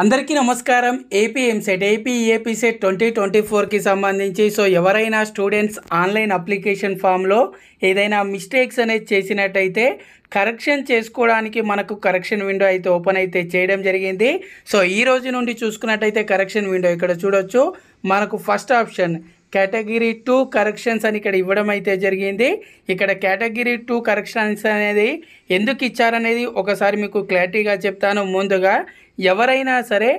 అందరికీ నమస్కారం AP EAMCET AP EAPCET AP EAPCET twenty twenty ఫోర్కి సంబంధించి సో ఎవరైనా స్టూడెంట్స్ ఆన్లైన్ అప్లికేషన్ ఫామ్లో ఏదైనా మిస్టేక్స్ అనేది చేసినట్టయితే కరెక్షన్ చేసుకోవడానికి మనకు కరెక్షన్ విండో అయితే ఓపెన్ అయితే చేయడం జరిగింది సో ఈ రోజు నుండి చూసుకున్నట్టయితే కరెక్షన్ విండో ఇక్కడ చూడొచ్చు మనకు first option category two corrections అని ఇక్కడ ఇవ్వడం అయితే జరిగింది ఇక్కడ కేటగిరీ టూ కరెక్షన్స్ అనేది ఎందుకు ఇచ్చారనేది ఒకసారి మీకు క్లారిటీగా చెప్తాను ముందుగా ఎవరైనా సరే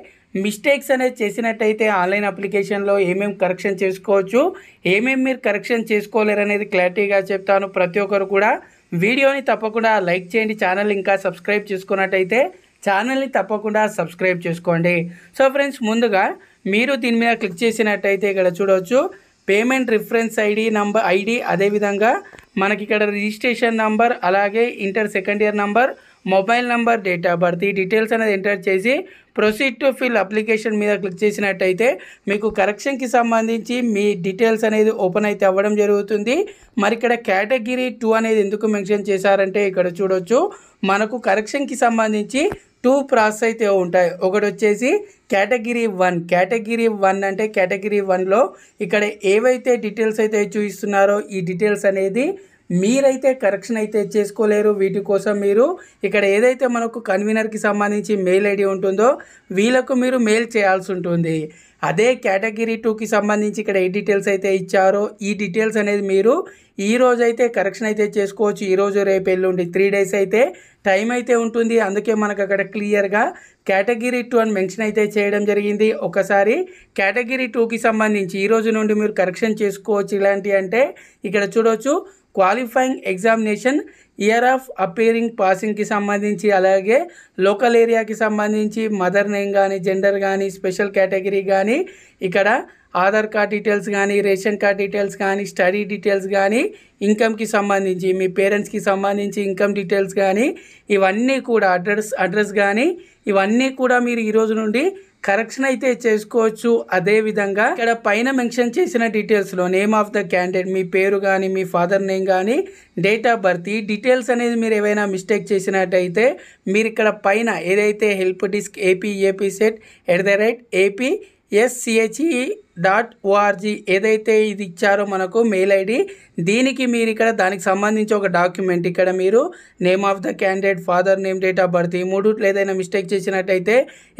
మిస్టేక్స్ అనేది చేసినట్టయితే ఆన్లైన్ అప్లికేషన్లో ఏమేమి కరెక్షన్ చేసుకోవచ్చు ఏమేమి మీరు కరెక్షన్ చేసుకోలేరు అనేది క్లారిటీగా చెప్తాను ప్రతి ఒక్కరు కూడా వీడియోని తప్పకుండా లైక్ చేయండి ఛానల్ ఇంకా సబ్స్క్రైబ్ చేసుకున్నట్టయితే ఛానల్ని తప్పకుండా సబ్స్క్రైబ్ చేసుకోండి సో ఫ్రెండ్స్ ముందుగా మీరు దీని మీద క్లిక్ చేసినట్టయితే ఇక్కడ చూడవచ్చు payment reference ID number ID అదేవిధంగా మనకి ఇక్కడ రిజిస్ట్రేషన్ నంబర్ అలాగే inter second year number mobile number date of birth ఈ డీటెయిల్స్ అనేది ఎంటర్ చేసి ప్రొసీడ్ టు ఫిల్ అప్లికేషన్ మీద క్లిక్ చేసినట్టయితే మీకు కరెక్షన్కి సంబంధించి మీ డీటెయిల్స్ అనేది ఓపెన్ అయితే అవ్వడం జరుగుతుంది మరి ఇక్కడ కేటగిరీ టూ అనేది ఎందుకు మెన్షన్ చేశారంటే ఇక్కడ చూడొచ్చు మనకు కరెక్షన్కి సంబంధించి టూ ప్రాసెస్ అయితే ఉంటాయి ఒకటి వచ్చేసి కేటగిరీ వన్ కేటగిరీ వన్ అంటే కేటగిరీ వన్లో ఇక్కడ ఏవైతే డీటెయిల్స్ అయితే చూపిస్తున్నారో ఈ డీటెయిల్స్ అనేది మీరైతే కరెక్షన్ అయితే చేసుకోలేరు వీటి కోసం మీరు ఇక్కడ ఏదైతే మనకు కన్వీనర్కి సంబంధించి మెయిల్ ఐడి ఉంటుందో వీళ్ళకు మీరు మెయిల్ చేయాల్సి ఉంటుంది అదే కేటగిరీ టూకి సంబంధించి ఇక్కడ ఏ డీటెయిల్స్ అయితే ఇచ్చారో ఈ డీటెయిల్స్ అనేది మీరు ఈ రోజు అయితే కరెక్షన్ అయితే చేసుకోవచ్చు ఈ రోజు రేపు ఎల్లుండి త్రీ డేస్ అయితే టైం అయితే ఉంటుంది అందుకే మనకు అక్కడ క్లియర్గా కేటగిరీ టూ అని మెన్షన్ అయితే చేయడం జరిగింది ఒకసారి కేటగిరీ టూకి సంబంధించి ఈ రోజు నుండి మీరు కరెక్షన్ చేసుకోవచ్చు ఇలాంటి అంటే ఇక్కడ చూడవచ్చు qualifying examination year of appearing పాసింగ్కి సంబంధించి అలాగే లోకల్ ఏరియాకి సంబంధించి మదర్ నేమ్ కానీ జెండర్ కానీ స్పెషల్ కేటగిరీ కానీ కానీ ఇక్కడ ఆధార్ కార్డ్ డీటెయిల్స్ కానీ రేషన్ కార్డ్ డీటెయిల్స్ కానీ స్టడీ డీటెయిల్స్ కానీ ఇన్కమ్కి సంబంధించి మీ పేరెంట్స్కి సంబంధించి ఇన్కమ్ డీటెయిల్స్ కానీ ఇవన్నీ కూడా అడ్రస్ అడ్రస్ కానీ ఇవన్నీ కూడా మీరు ఈరోజు నుండి కరెక్షన్ అయితే చేసుకోవచ్చు అదేవిధంగా ఇక్కడ పైన మెన్షన్ చేసిన డీటెయిల్స్లో నేమ్ ఆఫ్ ద క్యాండిడేట్ మీ పేరు కానీ మీ ఫాదర్ నేమ్ కానీ డేట్ ఆఫ్ బర్త్ ఈ డీటెయిల్స్ అనేది మీరు ఏవైనా మిస్టేక్ చేసినట్టయితే మీరు ఇక్కడ పైన ఏదైతే help desk AP AP CET at the rate AP S C H E dot O R G ఏదైతే ఇది ఇచ్చారో మనకు మెయిల్ ఐడి దీనికి మీరు ఇక్కడ దానికి సంబంధించి ఒక డాక్యుమెంట్ ఇక్కడ మీరు name of the candidate father name date of birth ఈ మూడు ఏదైనా మిస్టేక్ చేసినట్టయితే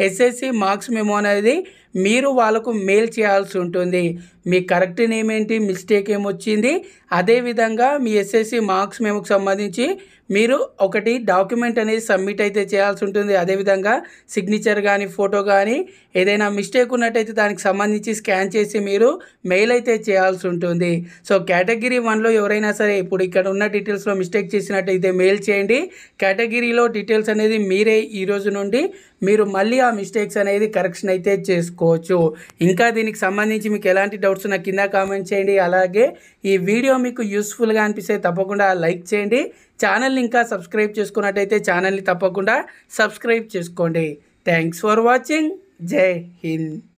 ఎస్ఎస్సి మార్క్స్ మేమో అనేది మీరు వాళ్ళకు మెయిల్ చేయాల్సి ఉంటుంది మీ కరెక్ట్ నేమ్ ఏంటి మిస్టేక్ ఏమొచ్చింది అదేవిధంగా మీ ఎస్ఎస్సి మార్క్స్ మేముకు సంబంధించి మీరు ఒకటి డాక్యుమెంట్ అనేది సబ్మిట్ అయితే చేయాల్సి ఉంటుంది అదేవిధంగా సిగ్నేచర్ కానీ ఫోటో కానీ ఏదైనా మిస్టేక్ ఉన్నట్టయితే దానికి సంబంధించి స్కాన్ చేసి మీరు మెయిల్ అయితే చేయాల్సి ఉంటుంది సో కేటగిరీ వన్లో ఎవరైనా సరే ఇప్పుడు ఇక్కడ ఉన్న డీటెయిల్స్లో మిస్టేక్ చేసినట్టయితే మెయిల్ చేయండి కేటగిరీలో డీటెయిల్స్ అనేది మీరే ఈరోజు నుండి మీరు మళ్ళీ ఆ మిస్టేక్స్ అనేది కరెక్షన్ అయితే చేసుకోవచ్చు ఇంకా దీనికి సంబంధించి మీకు ఎలాంటి డౌట్స్ ఉన్న కింద కామెంట్ చేయండి అలాగే ఈ వీడియో మీకు యూస్ఫుల్గా అనిపిస్తే తప్పకుండా లైక్ చేయండి ఛానల్ని ఇంకా సబ్స్క్రైబ్ చేసుకున్నట్టయితే ఛానల్ని తప్పకుండా సబ్స్క్రైబ్ చేసుకోండి థ్యాంక్స్ ఫర్ వాచింగ్ జై హింద్